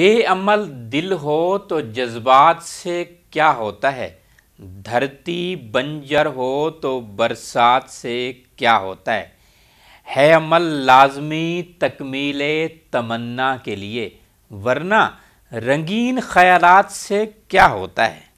बेअमल दिल हो तो जज्बात से क्या होता है धरती बंजर हो तो बरसात से क्या होता है है अमल लाजमी तकमील तमन्ना के लिए वरना रंगीन ख्यालात से क्या होता है